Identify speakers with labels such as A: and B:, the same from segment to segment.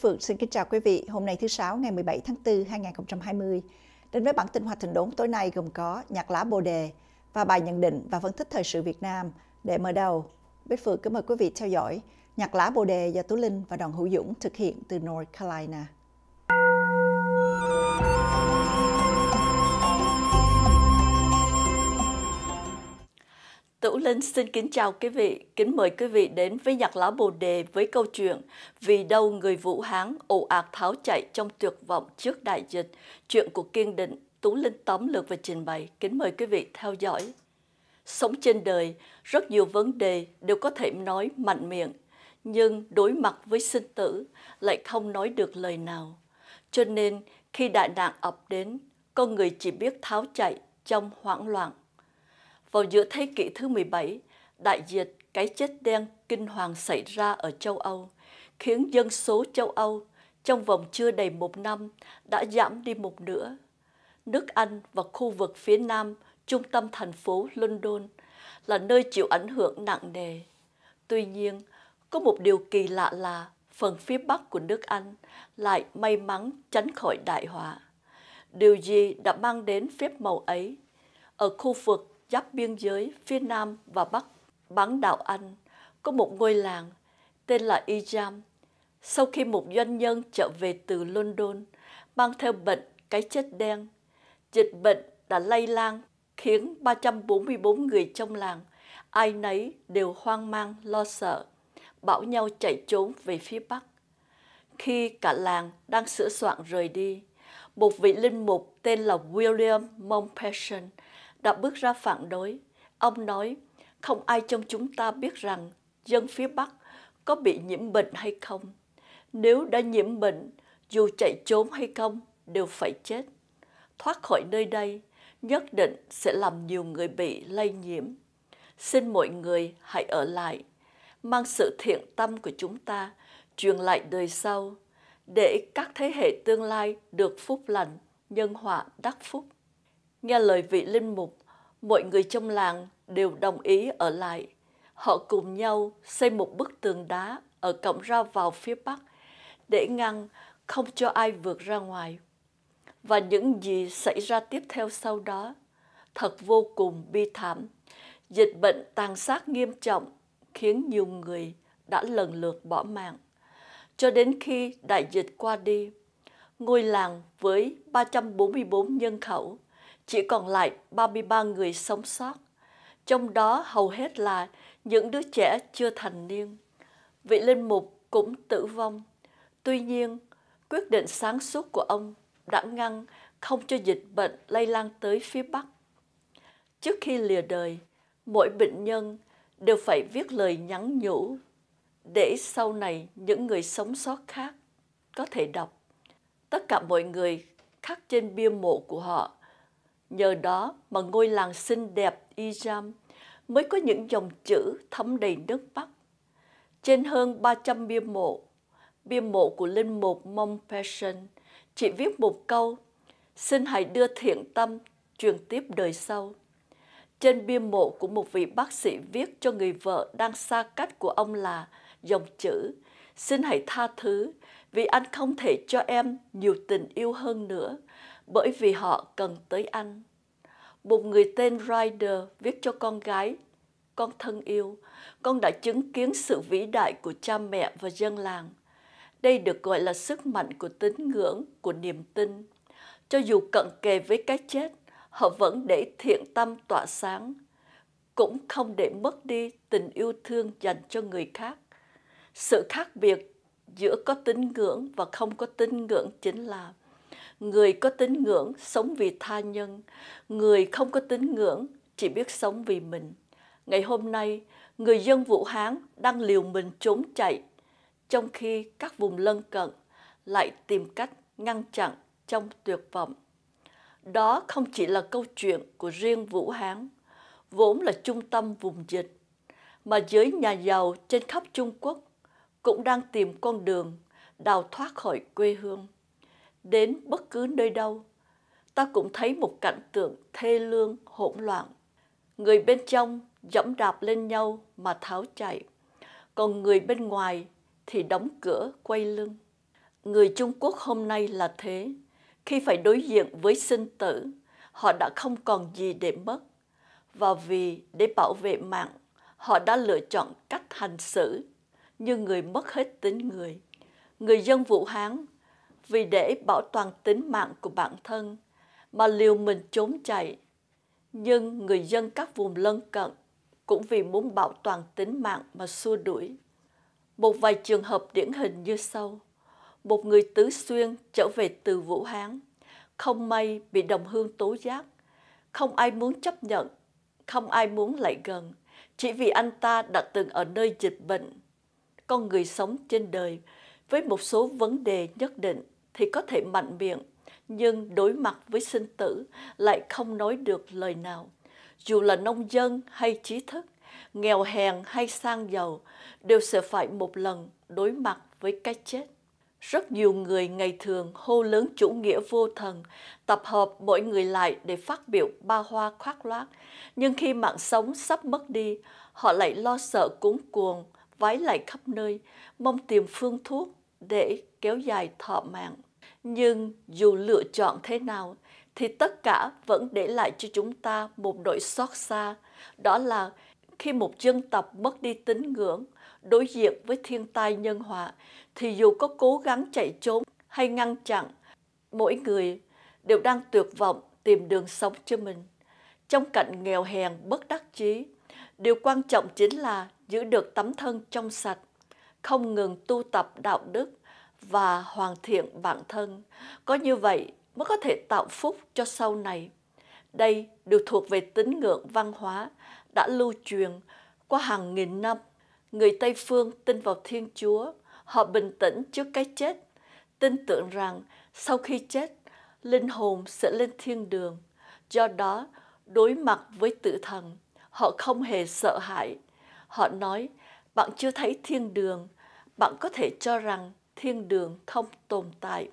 A: Phượng xin kính chào quý vị. Hôm nay thứ Sáu ngày 17 tháng 4 2020. Đến với bản tin Hoa Thịnh Đốn tối nay gồm có nhạc lá bồ đề và bài nhận định và phân tích thời sự Việt Nam. Để mở đầu, Bích Phượng kính mời quý vị theo dõi nhạc lá bồ đề do Tú Linh và Đoàn Hữu Dũng thực hiện từ North Carolina. Hữu Linh xin kính chào quý vị, kính mời quý vị đến với nhạc lá bồ đề với câu chuyện Vì đâu người Vũ Hán ồ ạt tháo chạy trong tuyệt vọng trước đại dịch, chuyện của Kiên Định, Tú Linh tóm lược và trình bày, kính mời quý vị theo dõi. Sống trên đời, rất nhiều vấn đề đều có thể nói mạnh miệng, nhưng đối mặt với sinh tử lại không nói được lời nào. Cho nên khi đại nạn ập đến, con người chỉ biết tháo chạy trong hoảng loạn vào giữa thế kỷ thứ 17, đại dịch cái chết đen kinh hoàng xảy ra ở châu Âu, khiến dân số châu Âu trong vòng chưa đầy một năm đã giảm đi một nửa. Nước Anh và khu vực phía nam, trung tâm thành phố London là nơi chịu ảnh hưởng nặng nề. Tuy nhiên, có một điều kỳ lạ là phần phía bắc của nước Anh lại may mắn tránh khỏi đại họa. Điều gì đã mang đến phép màu ấy? Ở khu vực giáp biên giới phía Nam và Bắc bán đảo Anh có một ngôi làng tên là Ijam. Sau khi một doanh nhân trở về từ London mang theo bệnh cái chết đen, dịch bệnh đã lây lan khiến 344 người trong làng ai nấy đều hoang mang lo sợ, bảo nhau chạy trốn về phía Bắc. Khi cả làng đang sửa soạn rời đi, một vị linh mục tên là William Mountbatten đã bước ra phản đối. Ông nói, không ai trong chúng ta biết rằng dân phía Bắc có bị nhiễm bệnh hay không. Nếu đã nhiễm bệnh, dù chạy trốn hay không, đều phải chết. Thoát khỏi nơi đây, nhất định sẽ làm nhiều người bị lây nhiễm. Xin mọi người hãy ở lại, mang sự thiện tâm của chúng ta truyền lại đời sau, để các thế hệ tương lai được phúc lành, nhân họa đắc phúc. Nghe lời vị linh mục, mọi người trong làng đều đồng ý ở lại. Họ cùng nhau xây một bức tường đá ở cổng ra vào phía bắc để ngăn không cho ai vượt ra ngoài. Và những gì xảy ra tiếp theo sau đó thật vô cùng bi thảm. Dịch bệnh tàn sát nghiêm trọng khiến nhiều người đã lần lượt bỏ mạng. Cho đến khi đại dịch qua đi, ngôi làng với 344 nhân khẩu chỉ còn lại 33 người sống sót, trong đó hầu hết là những đứa trẻ chưa thành niên. Vị linh mục cũng tử vong. Tuy nhiên, quyết định sáng suốt của ông đã ngăn không cho dịch bệnh lây lan tới phía Bắc. Trước khi lìa đời, mỗi bệnh nhân đều phải viết lời nhắn nhủ để sau này những người sống sót khác có thể đọc. Tất cả mọi người khắc trên bia mộ của họ Nhờ đó mà ngôi làng xinh đẹp Ijam mới có những dòng chữ thấm đầy nước Bắc. Trên hơn 300 bia mộ, bia mộ của linh mục Mong Passion chỉ viết một câu Xin hãy đưa thiện tâm truyền tiếp đời sau. Trên bia mộ của một vị bác sĩ viết cho người vợ đang xa cách của ông là dòng chữ Xin hãy tha thứ vì anh không thể cho em nhiều tình yêu hơn nữa bởi vì họ cần tới anh. Một người tên Ryder viết cho con gái, con thân yêu, con đã chứng kiến sự vĩ đại của cha mẹ và dân làng. Đây được gọi là sức mạnh của tín ngưỡng, của niềm tin. Cho dù cận kề với cái chết, họ vẫn để thiện tâm tỏa sáng, cũng không để mất đi tình yêu thương dành cho người khác. Sự khác biệt giữa có tín ngưỡng và không có tín ngưỡng chính là người có tín ngưỡng sống vì tha nhân người không có tín ngưỡng chỉ biết sống vì mình ngày hôm nay người dân vũ hán đang liều mình trốn chạy trong khi các vùng lân cận lại tìm cách ngăn chặn trong tuyệt vọng đó không chỉ là câu chuyện của riêng vũ hán vốn là trung tâm vùng dịch mà giới nhà giàu trên khắp trung quốc cũng đang tìm con đường đào thoát khỏi quê hương đến bất cứ nơi đâu, ta cũng thấy một cảnh tượng thê lương, hỗn loạn. Người bên trong dẫm đạp lên nhau mà tháo chạy, còn người bên ngoài thì đóng cửa quay lưng. Người Trung Quốc hôm nay là thế, khi phải đối diện với sinh tử, họ đã không còn gì để mất. Và vì để bảo vệ mạng, họ đã lựa chọn cách hành xử như người mất hết tính người. Người dân Vũ Hán vì để bảo toàn tính mạng của bản thân mà liều mình trốn chạy. Nhưng người dân các vùng lân cận cũng vì muốn bảo toàn tính mạng mà xua đuổi. Một vài trường hợp điển hình như sau. Một người tứ xuyên trở về từ Vũ Hán, không may bị đồng hương tố giác. Không ai muốn chấp nhận, không ai muốn lại gần, chỉ vì anh ta đã từng ở nơi dịch bệnh. Con người sống trên đời với một số vấn đề nhất định thì có thể mạnh miệng, nhưng đối mặt với sinh tử lại không nói được lời nào. Dù là nông dân hay trí thức, nghèo hèn hay sang giàu, đều sẽ phải một lần đối mặt với cái chết. Rất nhiều người ngày thường hô lớn chủ nghĩa vô thần, tập hợp mỗi người lại để phát biểu ba hoa khoác loát. Nhưng khi mạng sống sắp mất đi, họ lại lo sợ cuốn cuồng, vái lại khắp nơi, mong tìm phương thuốc để kéo dài thọ mạng nhưng dù lựa chọn thế nào thì tất cả vẫn để lại cho chúng ta một nỗi xót xa, đó là khi một dân tộc mất đi tín ngưỡng, đối diện với thiên tai nhân họa thì dù có cố gắng chạy trốn hay ngăn chặn, mỗi người đều đang tuyệt vọng tìm đường sống cho mình. Trong cảnh nghèo hèn bất đắc chí, điều quan trọng chính là giữ được tấm thân trong sạch, không ngừng tu tập đạo đức, và hoàn thiện bản thân. Có như vậy mới có thể tạo phúc cho sau này. Đây đều thuộc về tín ngưỡng văn hóa đã lưu truyền qua hàng nghìn năm. Người Tây Phương tin vào Thiên Chúa, họ bình tĩnh trước cái chết, tin tưởng rằng sau khi chết, linh hồn sẽ lên thiên đường. Do đó, đối mặt với tử thần, họ không hề sợ hãi. Họ nói, bạn chưa thấy thiên đường, bạn có thể cho rằng thiên đường không tồn tại.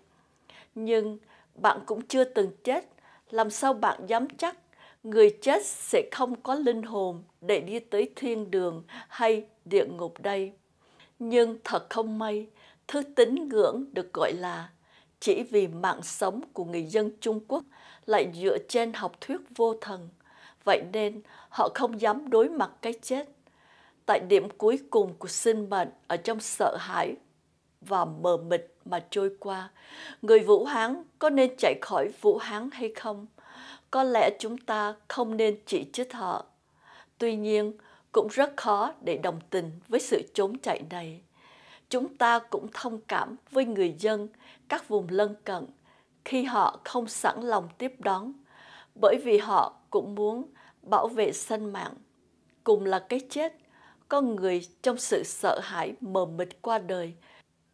A: Nhưng bạn cũng chưa từng chết, làm sao bạn dám chắc người chết sẽ không có linh hồn để đi tới thiên đường hay địa ngục đây. Nhưng thật không may, thứ tín ngưỡng được gọi là chỉ vì mạng sống của người dân Trung Quốc lại dựa trên học thuyết vô thần, vậy nên họ không dám đối mặt cái chết. Tại điểm cuối cùng của sinh mệnh ở trong sợ hãi và mờ mịt mà trôi qua. Người Vũ Hán có nên chạy khỏi Vũ Hán hay không? Có lẽ chúng ta không nên chỉ trích họ. Tuy nhiên, cũng rất khó để đồng tình với sự trốn chạy này. Chúng ta cũng thông cảm với người dân các vùng lân cận khi họ không sẵn lòng tiếp đón, bởi vì họ cũng muốn bảo vệ sinh mạng. Cùng là cái chết, con người trong sự sợ hãi mờ mịt qua đời –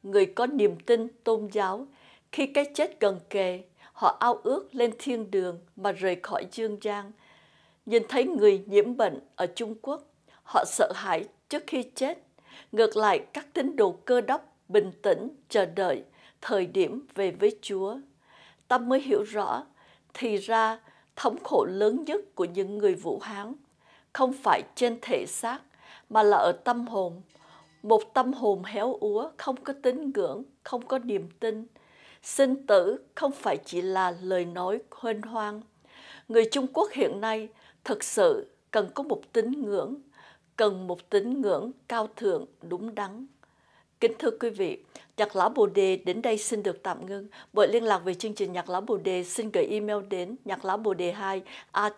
A: người có niềm tin tôn giáo, khi cái chết gần kề, họ ao ước lên thiên đường mà rời khỏi dương gian. Nhìn thấy người nhiễm bệnh ở Trung Quốc, họ sợ hãi trước khi chết. Ngược lại, các tín đồ cơ đốc bình tĩnh chờ đợi thời điểm về với Chúa. Ta mới hiểu rõ, thì ra thống khổ lớn nhất của những người Vũ Hán không phải trên thể xác mà là ở tâm hồn một tâm hồn héo úa không có tín ngưỡng không có niềm tin sinh tử không phải chỉ là lời nói huênh hoang người trung quốc hiện nay thực sự cần có một tín ngưỡng cần một tín ngưỡng cao thượng đúng đắn kính thưa quý vị nhạc lão bồ đề đến đây xin được tạm ngưng bởi liên lạc về chương trình nhạc lão bồ đề xin gửi email đến nhạc lão bồ đề 2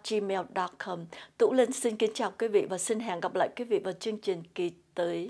A: gmail com tú linh xin kính chào quý vị và xin hẹn gặp lại quý vị vào chương trình kỳ tới